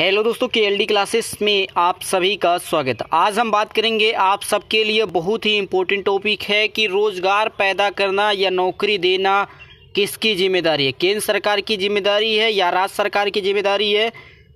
hello दोस्तों के L classes में आप सभी का स्वागत आज हम बात करेंगे आप सबके लिए बहुत ही इम्पोर्टेंट टॉपिक है कि रोज़गार पैदा करना या नौकरी देना किसकी जिम्मेदारी है केंद्र सरकार की जिम्मेदारी है या राज्य सरकार की जिम्मेदारी है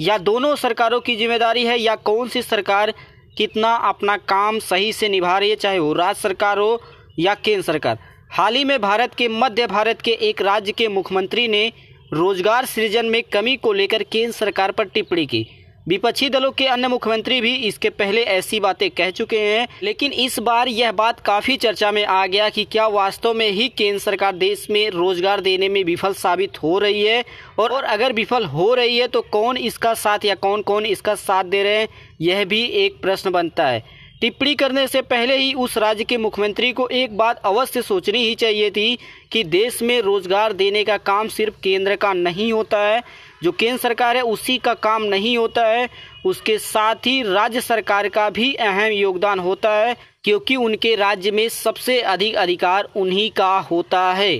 या दोनों सरकारों की जिम्मेदारी है या कौन सी सरकार कितना अपना काम सही से निभा रही है चाहे वो राज्य सरकार हो या केंद्र सरकार हाल ही में भारत के मध्य भारत के एक राज्य के मुख्यमंत्री ने रोजगार सृजन में कमी को लेकर केंद्र सरकार पर टिप्पणी की विपक्षी दलों के अन्य मुख्यमंत्री भी इसके पहले ऐसी बातें कह चुके हैं लेकिन इस बार यह बात काफी चर्चा में आ गया कि क्या वास्तव में ही केंद्र सरकार देश में रोजगार देने में विफल साबित हो रही है और, और अगर विफल हो रही है तो कौन इसका साथ या कौन कौन इसका साथ दे रहे हैं यह भी एक प्रश्न बनता है टिप्पणी करने से पहले ही उस राज्य के मुख्यमंत्री को एक बात अवश्य सोचनी ही चाहिए थी कि देश में रोजगार देने का काम सिर्फ केंद्र का नहीं होता है जो केंद्र सरकार है उसी का काम नहीं होता है उसके साथ ही राज्य सरकार का भी अहम योगदान होता है क्योंकि उनके राज्य में सबसे अधिक अधिकार उन्हीं का होता है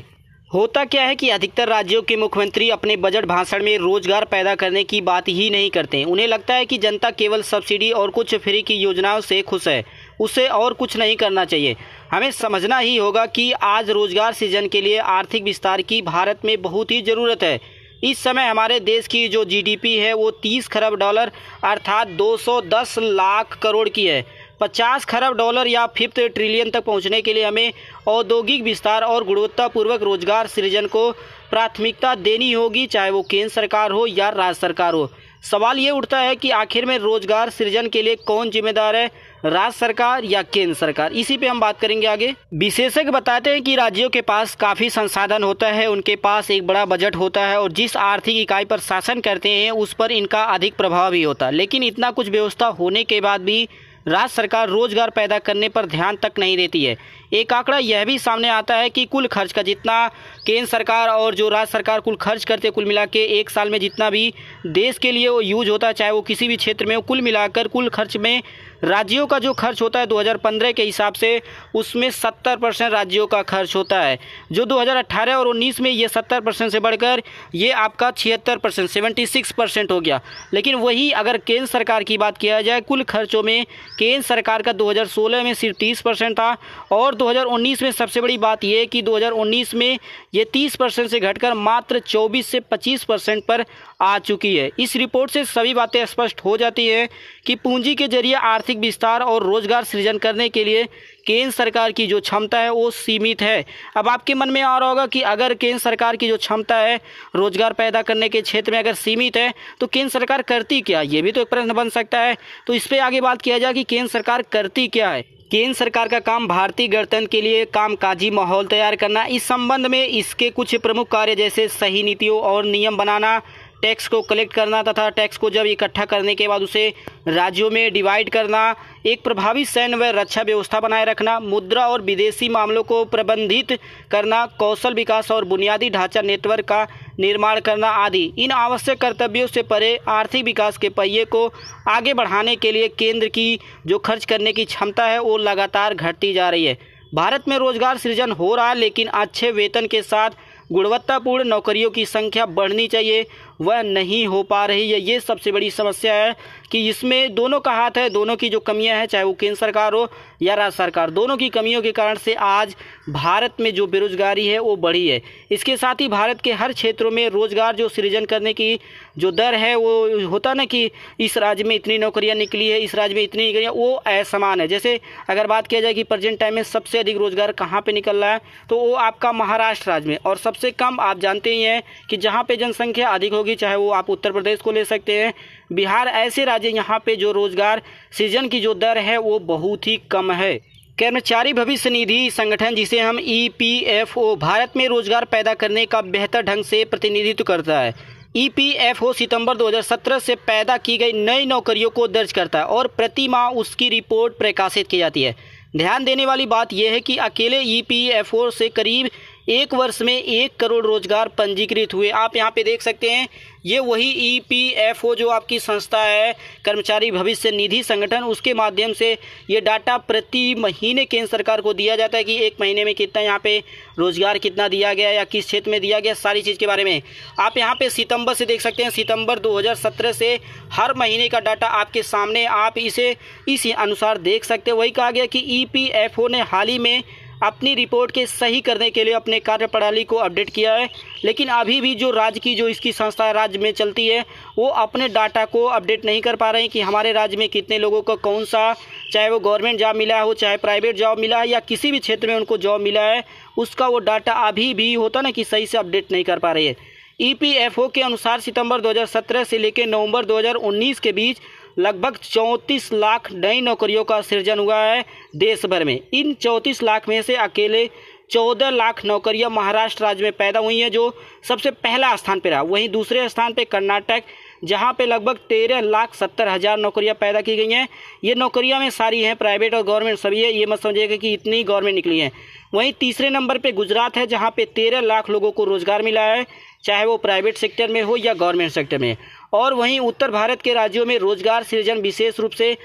होता क्या है कि अधिकतर राज्यों के मुख्यमंत्री अपने बजट भाषण में रोजगार पैदा करने की बात ही नहीं करते उन्हें लगता है कि जनता केवल सब्सिडी और कुछ फ्री की योजनाओं से खुश है उसे और कुछ नहीं करना चाहिए हमें समझना ही होगा कि आज रोजगार सृजन के लिए आर्थिक विस्तार की भारत में बहुत ही ज़रूरत है इस समय हमारे देश की जो जीडीपी है वो 30 खरब डॉलर अर्थात 210 लाख करोड़ की है पचास खरब डॉलर या फिफ्थ ट्रिलियन तक पहुंचने के लिए हमें औद्योगिक विस्तार और गुणवत्तापूर्वक रोजगार सृजन को प्राथमिकता देनी होगी चाहे वो केंद्र सरकार हो या राज्य सरकार हो सवाल ये उठता है कि आखिर में रोजगार सृजन के लिए कौन जिम्मेदार है राज्य सरकार या केंद्र सरकार इसी पे हम बात करेंगे आगे विशेषज्ञ बताते हैं कि राज्यों के पास काफ़ी संसाधन होता है उनके पास एक बड़ा बजट होता है और जिस आर्थिक इकाई पर शासन करते हैं उस पर इनका अधिक प्रभाव भी होता है लेकिन इतना कुछ व्यवस्था होने के बाद भी राज्य सरकार रोजगार पैदा करने पर ध्यान तक नहीं देती है एक आंकड़ा यह भी सामने आता है कि कुल खर्च का जितना केंद्र सरकार और जो राज्य सरकार कुल खर्च करते कुल मिला के एक साल में जितना भी देश के लिए वो यूज होता है चाहे वो किसी भी क्षेत्र में हो कुल मिलाकर कुल खर्च में राज्यों का जो खर्च होता है 2015 के हिसाब से उसमें 70 परसेंट राज्यों का खर्च होता है जो 2018 और 19 में ये 70 परसेंट से बढ़कर ये आपका 76 परसेंट सेवेंटी परसेंट हो गया लेकिन वही अगर केंद्र सरकार की बात किया जाए कुल खर्चों में केंद्र सरकार का 2016 में सिर्फ 30 परसेंट था और 2019 में सबसे बड़ी बात यह कि 2019 में ये 30 परसेंट से घटकर मात्र 24 से 25 परसेंट पर आ चुकी है इस रिपोर्ट से सभी बातें स्पष्ट हो जाती है कि पूंजी के जरिए आर्थिक विस्तार और रोजगार सृजन करने के लिए केंद्र सरकार की जो क्षमता है वो सीमित है अब आपके मन में आ रहा होगा कि अगर केंद्र सरकार की जो क्षमता है रोजगार पैदा करने के क्षेत्र में अगर सीमित है तो केंद्र सरकार करती क्या ये भी तो एक प्रश्न बन सकता है तो इस पर आगे बात किया जाए कि केंद्र सरकार करती क्या है केंद्र सरकार का काम भारतीय गणतंत्र के लिए कामकाजी माहौल तैयार करना इस संबंध में इसके कुछ प्रमुख कार्य जैसे सही नीतियों और नियम बनाना टैक्स को कलेक्ट करना तथा टैक्स को जब इकट्ठा करने के बाद उसे राज्यों में डिवाइड करना एक प्रभावी सैन्य व रक्षा व्यवस्था बनाए रखना मुद्रा और विदेशी मामलों को प्रबंधित करना कौशल विकास और बुनियादी ढांचा नेटवर्क का निर्माण करना आदि इन आवश्यक कर्तव्यों से परे आर्थिक विकास के पहिए को आगे बढ़ाने के लिए केंद्र की जो खर्च करने की क्षमता है वो लगातार घटती जा रही है भारत में रोजगार सृजन हो रहा है लेकिन अच्छे वेतन के साथ गुणवत्तापूर्ण नौकरियों की संख्या बढ़नी चाहिए वह नहीं हो पा रही है ये सबसे बड़ी समस्या है कि इसमें दोनों का हाथ है दोनों की जो कमियां हैं चाहे वो केंद्र सरकार हो या राज्य सरकार दोनों की कमियों के कारण से आज भारत में जो बेरोजगारी है वो बढ़ी है इसके साथ ही भारत के हर क्षेत्रों में रोजगार जो सृजन करने की जो दर है वो होता ना कि इस राज्य में इतनी नौकरियां निकली है इस राज्य में इतनी निकलियाँ वो असमान है जैसे अगर बात किया जाए कि प्रेजेंट टाइम में सबसे अधिक रोजगार कहाँ पर निकल रहा है तो वो आपका महाराष्ट्र राज्य में और सबसे कम आप जानते ही हैं कि जहाँ पर जनसंख्या अधिक होगी होगी चाहे वो आप उत्तर प्रदेश को ले सकते हैं बिहार ऐसे राज्य यहाँ पे जो रोज़गार सृजन की जो दर है वो बहुत ही कम है कर्मचारी भविष्य निधि संगठन जिसे हम ईपीएफओ e भारत में रोजगार पैदा करने का बेहतर ढंग से प्रतिनिधित्व करता है ईपीएफओ e सितंबर 2017 से पैदा की गई नई नौकरियों को दर्ज करता है और प्रति माह उसकी रिपोर्ट प्रकाशित की जाती है ध्यान देने वाली बात यह है कि अकेले ईपीएफओ e से करीब एक वर्ष में एक करोड़ रोजगार पंजीकृत हुए आप यहाँ पे देख सकते हैं ये वही ई पी एफ ओ जो आपकी संस्था है कर्मचारी भविष्य निधि संगठन उसके माध्यम से ये डाटा प्रति महीने केंद्र सरकार को दिया जाता है कि एक महीने में कितना यहाँ पे रोजगार कितना दिया गया या किस क्षेत्र में दिया गया सारी चीज़ के बारे में आप यहाँ पे सितंबर से देख सकते हैं सितंबर 2017 से हर महीने का डाटा आपके सामने आप इसे इस अनुसार देख सकते हैं वही कहा गया कि ई e ने हाल ही में अपनी रिपोर्ट के सही करने के लिए अपने कार्य प्रणाली को अपडेट किया है लेकिन अभी भी जो राज्य की जो इसकी संस्था राज्य में चलती है वो अपने डाटा को अपडेट नहीं कर पा रहे हैं कि हमारे राज्य में कितने लोगों को कौन सा चाहे वो गवर्नमेंट जॉब मिला हो चाहे प्राइवेट जॉब मिला है या किसी भी क्षेत्र में उनको जॉब मिला है उसका वो डाटा अभी भी होता ना कि सही से अपडेट नहीं कर पा रही है ई के अनुसार सितंबर 2017 से लेकर नवंबर 2019 के बीच लगभग चौंतीस लाख नई नौकरियों का सृजन हुआ है देश भर में इन चौंतीस लाख में से अकेले चौदह लाख नौकरियां महाराष्ट्र राज्य में पैदा हुई हैं जो सबसे पहला स्थान पर रहा वहीं दूसरे स्थान पर कर्नाटक जहां पे लगभग तेरह लाख सत्तर हज़ार नौकरियां पैदा की गई हैं ये नौकरियां में सारी हैं प्राइवेट और गवर्नमेंट सभी है ये मत समझिएगा कि इतनी गवर्नमेंट निकली हैं वहीं तीसरे नंबर पर गुजरात है जहाँ पर तेरह लाख लोगों को रोज़गार मिला है चाहे वो प्राइवेट सेक्टर में हो या गवर्नमेंट सेक्टर में और वहीं उत्तर भारत के राज्यों में रोजगार सृजन विशेष रूप से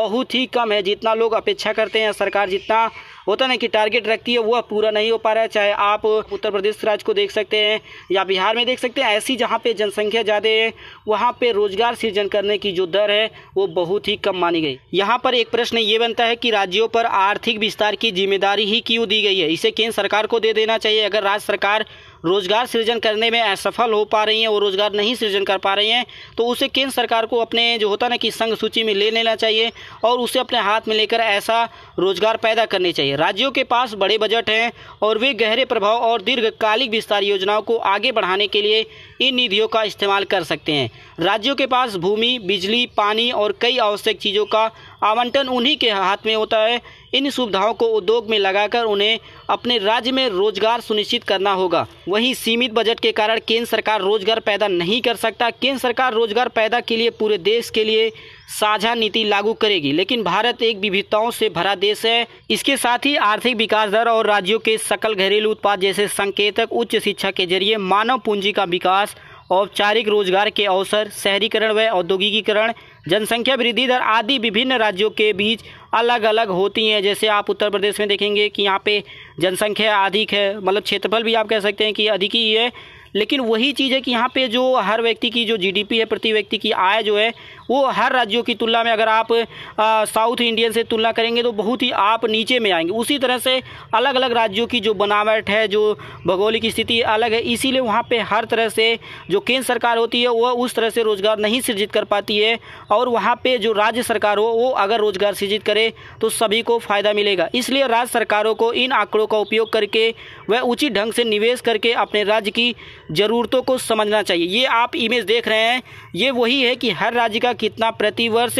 बहुत ही कम है जितना लोग अपेक्षा करते हैं सरकार जितना होता ना कि टारगेट रखती है वह पूरा नहीं हो पा रहा है चाहे आप उत्तर प्रदेश राज्य को देख सकते हैं या बिहार में देख सकते हैं ऐसी जहाँ पे जनसंख्या ज़्यादा है वहाँ पे रोजगार सृजन करने की जो दर है वो बहुत ही कम मानी गई यहाँ पर एक प्रश्न ये बनता है कि राज्यों पर आर्थिक विस्तार की जिम्मेदारी ही क्यों दी गई है इसे केंद्र सरकार को दे देना चाहिए अगर राज्य सरकार रोजगार सृजन करने में असफल हो पा रही हैं और रोजगार नहीं सृजन कर पा रही हैं तो उसे केंद्र सरकार को अपने जो होता ना कि संघ सूची में ले लेना चाहिए और उसे अपने हाथ में लेकर ऐसा रोजगार पैदा करने चाहिए राज्यों के पास बड़े बजट हैं और वे गहरे प्रभाव और दीर्घकालिक विस्तार योजनाओं को आगे बढ़ाने के लिए इन निधियों का इस्तेमाल कर सकते हैं राज्यों के पास भूमि बिजली पानी और कई आवश्यक चीज़ों का आवंटन उन्हीं के हाथ में होता है इन सुविधाओं को उद्योग में लगाकर उन्हें अपने राज्य में रोजगार सुनिश्चित करना होगा वहीं सीमित बजट के कारण केंद्र सरकार रोजगार पैदा नहीं कर सकता केंद्र सरकार रोजगार पैदा के लिए पूरे देश के लिए साझा नीति लागू करेगी लेकिन भारत एक विविधताओं से भरा देश है इसके साथ ही आर्थिक विकास दर और राज्यों के सकल घरेलू उत्पाद जैसे संकेतक उच्च शिक्षा के जरिए मानव पूंजी का विकास औपचारिक रोजगार के अवसर शहरीकरण व औद्योगिकीकरण जनसंख्या वृद्धि दर आदि विभिन्न राज्यों के बीच अलग अलग होती हैं जैसे आप उत्तर प्रदेश में देखेंगे कि यहाँ पे जनसंख्या अधिक है मतलब क्षेत्रफल भी आप कह सकते हैं कि अधिक ही है लेकिन वही चीज़ है कि यहाँ पे जो हर व्यक्ति की जो जीडीपी है प्रति व्यक्ति की आय जो है वो हर राज्यों की तुलना में अगर आप साउथ इंडियन से तुलना करेंगे तो बहुत ही आप नीचे में आएंगे उसी तरह से अलग अलग राज्यों की जो बनावट है जो भौगोलिक स्थिति अलग है इसीलिए वहाँ पर हर तरह से जो केंद्र सरकार होती है वह उस तरह से रोज़गार नहीं सृजित कर पाती है और वहाँ पर जो राज्य सरकार हो वो अगर रोज़गार सृजित करे तो सभी को फ़ायदा मिलेगा इसलिए राज्य सरकारों को इन आंकड़ों का उपयोग करके वह उचित ढंग से निवेश करके अपने राज्य की ज़रूरतों को समझना चाहिए ये आप इमेज देख रहे हैं ये वही है कि हर राज्य का कितना प्रतिवर्ष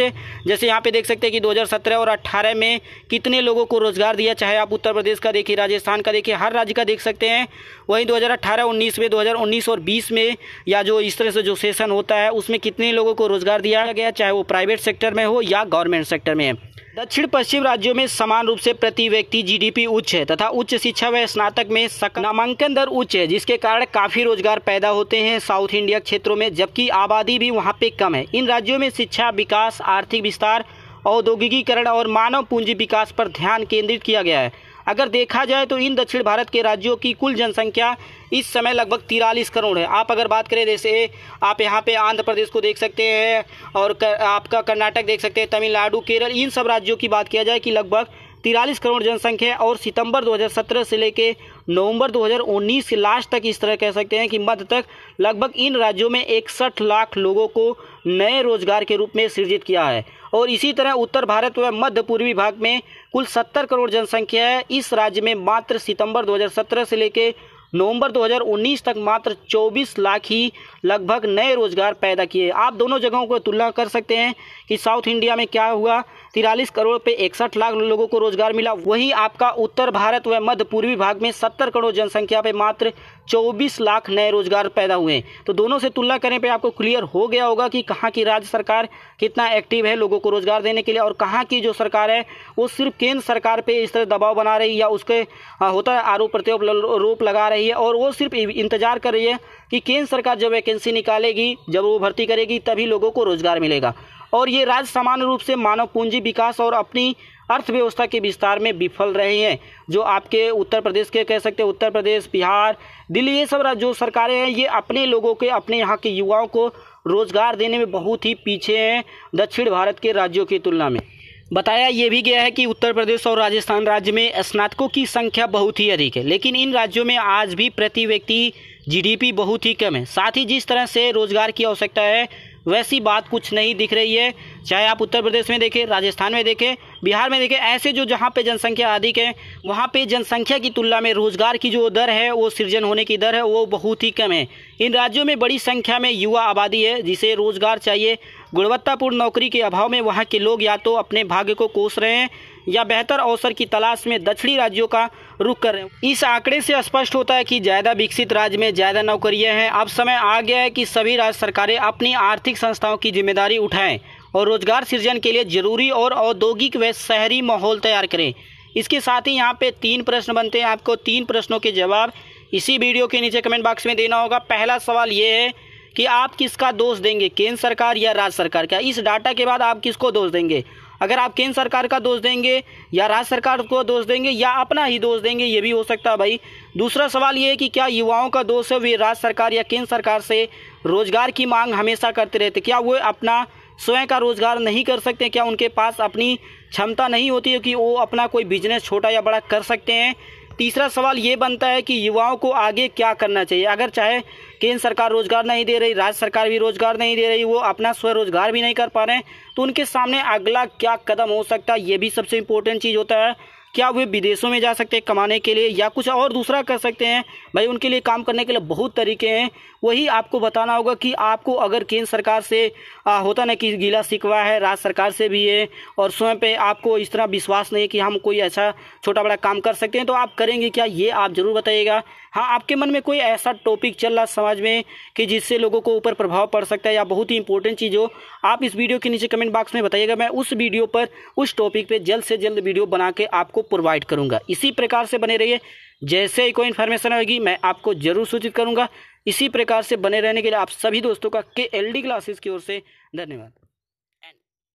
जैसे यहाँ पे देख सकते हैं कि 2017 और 18 में कितने लोगों को रोजगार दिया चाहे आप उत्तर प्रदेश का देखिए राजस्थान का देखिए हर राज्य का देख सकते हैं वहीं 2018 19 में 2019 और 20 में या जो इस तरह से जो सेशन होता है उसमें कितने लोगों को रोजगार दिया गया चाहे वो प्राइवेट सेक्टर में हो या गवर्नमेंट सेक्टर में है दक्षिण पश्चिम राज्यों में समान रूप से प्रति व्यक्ति जीडीपी उच्च है तथा उच्च शिक्षा व स्नातक में नामांकन दर उच्च है जिसके कारण काफी रोजगार पैदा होते हैं साउथ इंडिया क्षेत्रों में जबकि आबादी भी वहाँ पे कम है इन राज्यों में शिक्षा विकास आर्थिक विस्तार औद्योगिकीकरण और मानव पूंजी विकास पर ध्यान केंद्रित किया गया है अगर देखा जाए तो इन दक्षिण भारत के राज्यों की कुल जनसंख्या इस समय लगभग तिरालीस करोड़ है आप अगर बात करें जैसे आप यहाँ पे आंध्र प्रदेश को देख सकते हैं और कर, आपका कर्नाटक देख सकते हैं तमिलनाडु केरल इन सब राज्यों की बात किया जाए कि लगभग तिरालीस करोड़ जनसंख्या और सितंबर 2017 से लेके नवंबर 2019 के लास्ट तक इस तरह कह सकते हैं कि मध्य तक लगभग इन राज्यों में इकसठ लाख लोगों को नए रोजगार के रूप में सृजित किया है और इसी तरह उत्तर भारत व मध्य पूर्वी भाग में कुल 70 करोड़ जनसंख्या है इस राज्य में मात्र सितंबर 2017 से लेकर नवंबर 2019 तक मात्र 24 लाख ही लगभग नए रोजगार पैदा किए आप दोनों जगहों को तुलना कर सकते हैं कि साउथ इंडिया में क्या हुआ तिरालीस करोड़ पे इकसठ लाख लोगों को रोजगार मिला वहीं आपका उत्तर भारत व मध्य पूर्वी भाग में सत्तर करोड़ जनसंख्या पे मात्र चौबीस लाख नए रोजगार पैदा हुए तो दोनों से तुलना करने पे आपको क्लियर हो गया होगा कि कहाँ की राज्य सरकार कितना एक्टिव है लोगों को रोजगार देने के लिए और कहाँ की जो सरकार है वो सिर्फ केंद्र सरकार पे इस तरह दबाव बना रही या उसके होता है आरोप प्रत्योप रोप लगा रही है और वो सिर्फ इंतजार कर रही है कि केंद्र सरकार जब वैकेंसी निकालेगी जब वो भर्ती करेगी तभी लोगों को रोजगार मिलेगा और ये राज्य सामान्य रूप से मानव पूंजी विकास और अपनी अर्थव्यवस्था के विस्तार में विफल रहे हैं जो आपके उत्तर प्रदेश के कह सकते हैं उत्तर प्रदेश बिहार दिल्ली ये सब जो सरकारें हैं ये अपने लोगों के अपने यहाँ के युवाओं को रोजगार देने में बहुत ही पीछे हैं दक्षिण भारत के राज्यों की तुलना में बताया ये भी गया है कि उत्तर प्रदेश और राजस्थान राज्य में स्नातकों की संख्या बहुत ही अधिक है लेकिन इन राज्यों में आज भी प्रति व्यक्ति जीडीपी बहुत ही कम है साथ ही जिस तरह से रोजगार की आवश्यकता है वैसी बात कुछ नहीं दिख रही है चाहे आप उत्तर प्रदेश में देखें राजस्थान में देखें बिहार में देखें ऐसे जो जहाँ पे जनसंख्या अधिक है वहाँ पे जनसंख्या की तुलना में रोजगार की जो दर है वो सृजन होने की दर है वो बहुत ही कम है इन राज्यों में बड़ी संख्या में युवा आबादी है जिसे रोजगार चाहिए गुणवत्तापूर्ण नौकरी के अभाव में वहाँ के लोग या तो अपने भाग्य को कोस रहे हैं या बेहतर अवसर की तलाश में दक्षिणी राज्यों का रुख कर रहे हैं इस आंकड़े से स्पष्ट होता है कि ज़्यादा विकसित राज्य में ज़्यादा नौकरियां हैं अब समय आ गया है कि सभी राज्य सरकारें अपनी आर्थिक संस्थाओं की जिम्मेदारी उठाएं और रोजगार सृजन के लिए जरूरी और औद्योगिक व शहरी माहौल तैयार करें इसके साथ ही यहाँ पे तीन प्रश्न बनते हैं आपको तीन प्रश्नों के जवाब इसी वीडियो के नीचे कमेंट बॉक्स में देना होगा पहला सवाल ये है कि आप किसका दोष देंगे केंद्र सरकार या राज्य सरकार का इस डाटा के बाद आप किसको दोष देंगे अगर आप केंद्र सरकार का दोष देंगे या राज्य सरकार को दोष देंगे या अपना ही दोष देंगे ये भी हो सकता है भाई दूसरा सवाल ये है कि क्या युवाओं का दोष है वे राज्य सरकार या केंद्र सरकार से रोजगार की मांग हमेशा करते रहते क्या वो अपना स्वयं का रोजगार नहीं कर सकते क्या उनके पास अपनी क्षमता नहीं होती है कि वो अपना कोई बिजनेस छोटा या बड़ा कर सकते हैं तीसरा सवाल ये बनता है कि युवाओं को आगे क्या करना चाहिए अगर चाहे केंद्र सरकार रोजगार नहीं दे रही राज्य सरकार भी रोजगार नहीं दे रही वो अपना स्वरोजगार भी नहीं कर पा रहे हैं तो उनके सामने अगला क्या कदम हो सकता है ये भी सबसे इम्पोर्टेंट चीज़ होता है क्या वे विदेशों में जा सकते हैं कमाने के लिए या कुछ और दूसरा कर सकते हैं भाई उनके लिए काम करने के लिए बहुत तरीके हैं वही आपको बताना होगा कि आपको अगर केंद्र सरकार से आ, होता ना कि गीला सिकवा है राज्य सरकार से भी है और स्वयं पे आपको इस तरह विश्वास नहीं है कि हम कोई ऐसा अच्छा छोटा बड़ा काम कर सकते हैं तो आप करेंगे क्या ये आप ज़रूर बताइएगा हाँ आपके मन में कोई ऐसा टॉपिक चल रहा समाज में कि जिससे लोगों को ऊपर प्रभाव पड़ सकता है या बहुत ही इंपॉर्टेंट चीज़ हो आप इस वीडियो के नीचे कमेंट बॉक्स में बताइएगा मैं उस वीडियो पर उस टॉपिक पर जल्द से जल्द वीडियो बना के आपको प्रोवाइड करूँगा इसी प्रकार से बने रहिए जैसे ही कोई इन्फॉर्मेशन होगी मैं आपको ज़रूर सूचित करूँगा इसी प्रकार से बने रहने के लिए आप सभी दोस्तों का के एल डी क्लासेस की ओर से धन्यवाद